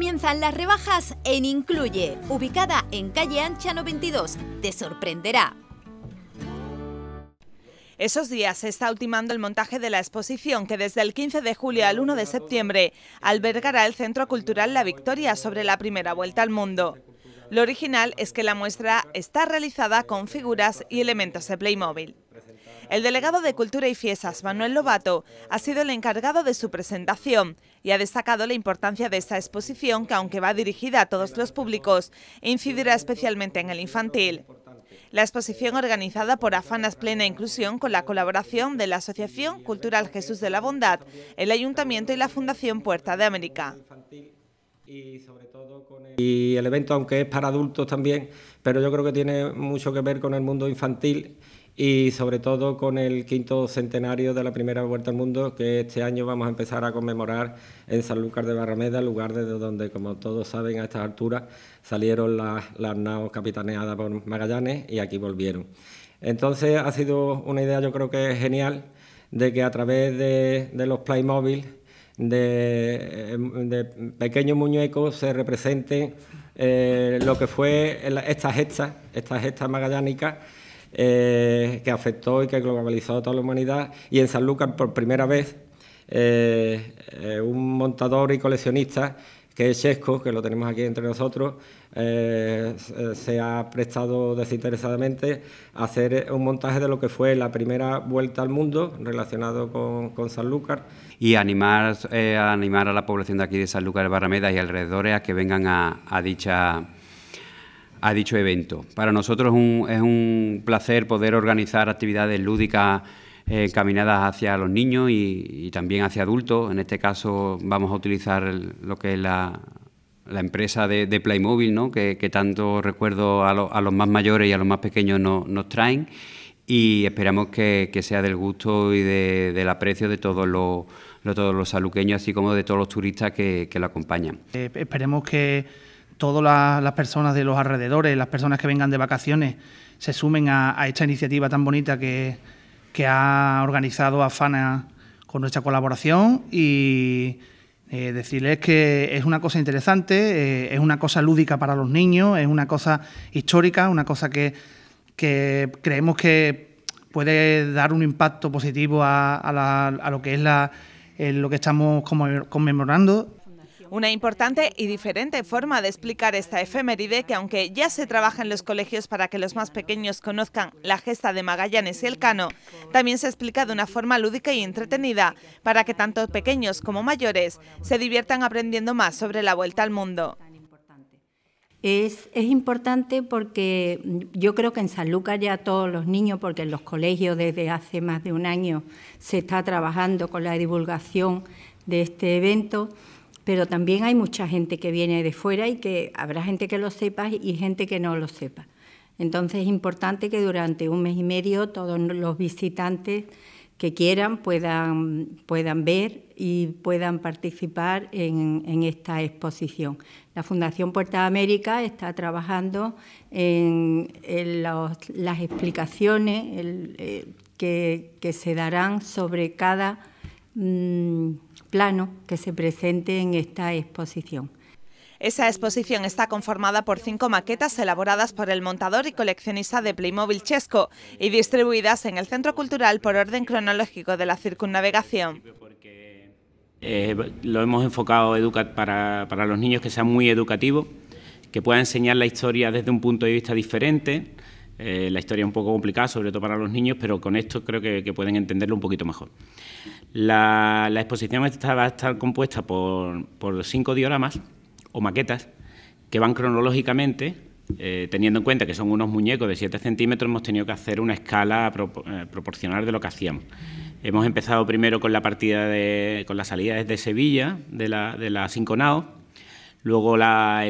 Comienzan las rebajas en Incluye, ubicada en calle Ancha 92. Te sorprenderá. Esos días se está ultimando el montaje de la exposición que desde el 15 de julio al 1 de septiembre albergará el Centro Cultural La Victoria sobre la primera vuelta al mundo. Lo original es que la muestra está realizada con figuras y elementos de Playmobil. El delegado de Cultura y Fiestas, Manuel Lobato, ha sido el encargado de su presentación y ha destacado la importancia de esta exposición que, aunque va dirigida a todos los públicos, incidirá especialmente en el infantil. La exposición organizada por Afanas Plena Inclusión con la colaboración de la Asociación Cultural Jesús de la Bondad, el Ayuntamiento y la Fundación Puerta de América y el evento, aunque es para adultos también, pero yo creo que tiene mucho que ver con el mundo infantil y sobre todo con el quinto centenario de la primera Vuelta al Mundo que este año vamos a empezar a conmemorar en San Lucas de Barrameda, lugar desde donde, como todos saben, a estas alturas salieron las, las naos capitaneadas por Magallanes y aquí volvieron. Entonces ha sido una idea yo creo que genial de que a través de, los Playmobil, em, de, pequeños muñecos, se representen eh, lo que fue esta gesta, esta gesta magallánica eh, que afectó y que globalizó a toda la humanidad. Y en San por primera vez, eh, eh, un montador y coleccionista que es Chesco, que lo tenemos aquí entre nosotros, se ha prestado desinteresadamente a hacer un montaje de lo que fue la primera vuelta al mundo relacionado con, con Sanlúcar. Y animar, eh, animar a la población de aquí de Sanlúcar de Barrameda y alrededores a que vengan a, a dicha a dicho evento. Para nosotros un, es un placer poder organizar actividades lúdicas eh, caminadas hacia los niños y, también hacia adultos. En este caso vamos a utilizar lo que es la, la empresa de, Playmobil, ¿no? que, tanto recuerdo a, a, los más mayores y a los más pequeños nos traen y esperamos que, sea del gusto y de, del aprecio de todos los, de todos los saluqueños, así como de todos los turistas que, lo acompañan. Eh, esperemos que todas las, personas de los alrededores, las personas que vengan de vacaciones, se sumen a, esta iniciativa tan bonita que, ha organizado Afana con nuestra colaboración y eh, decirles que es una cosa interesante, eh, es una cosa lúdica para los niños, es una cosa histórica, una cosa que, creemos que puede dar un impacto positivo a, lo que es la, eh, lo que estamos conmemorando una importante y diferente forma de explicar esta efeméride que aunque ya se trabaja en los colegios para que los más pequeños conozcan la gesta de Magallanes y el Cano, también se explica de una forma lúdica y entretenida para que tanto pequeños como mayores se diviertan aprendiendo más sobre la vuelta al mundo. Es, importante porque yo creo que en San Lucas ya todos los niños, porque en los colegios desde hace más de un año se está trabajando con la divulgación de este evento, pero también hay mucha gente que viene de fuera y que habrá gente que lo sepa y gente que no lo sepa. Entonces es importante que durante un mes y medio todos los visitantes que quieran puedan, puedan ver y puedan participar en, esta exposición. La Fundación Puerta de América está trabajando en, las explicaciones eh, que, se darán sobre cada... Mm, plano que se presente en esta exposición. Esa exposición está conformada por cinco maquetas elaboradas por el montador y coleccionista de Playmobil Chesco y distribuidas en el Centro Cultural por orden cronológico de la circunnavegación. Eh, lo hemos enfocado para, para los niños que sea muy educativo, que pueda enseñar la historia desde un punto de vista diferente, eh, la historia es un poco complicada, sobre todo para los niños, pero con esto creo que, pueden entenderlo un poquito mejor. La, exposición va a estar compuesta por, cinco dioramas o maquetas que van cronológicamente, eh, teniendo en cuenta que son unos muñecos de 7 centímetros, hemos tenido que hacer una escala eh, proporcional de lo que hacíamos. Hemos empezado primero con la partida de, con las salidas desde Sevilla, de la, de Cinco Nao, Luego el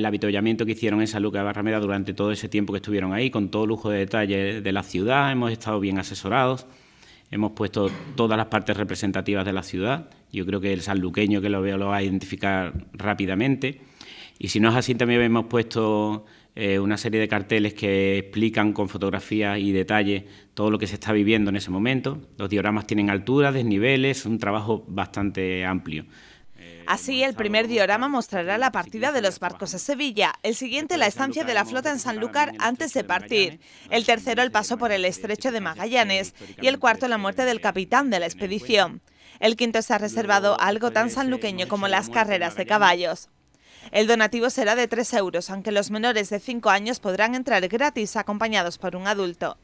avituallamiento que hicieron en San Lucas de Barrameda durante todo ese tiempo que estuvieron ahí, con todo lujo de detalles de la ciudad, hemos estado bien asesorados, hemos puesto todas las partes representativas de la ciudad. Yo creo que el sanluqueño que lo veo lo va a identificar rápidamente. Y si no es así, también hemos puesto eh, una serie de carteles que explican con fotografías y detalles todo lo que se está viviendo en ese momento. Los dioramas tienen alturas, desniveles, un trabajo bastante amplio. Así, el primer diorama mostrará la partida de los barcos a Sevilla, el siguiente la estancia de la flota en Sanlúcar antes de partir, el tercero el paso por el estrecho de Magallanes y el cuarto la muerte del capitán de la expedición. El quinto se ha reservado a algo tan eh, sanluqueño como las carreras de caballos. El donativo será de 3 euros, aunque los menores de 5 años podrán entrar gratis acompañados por un adulto.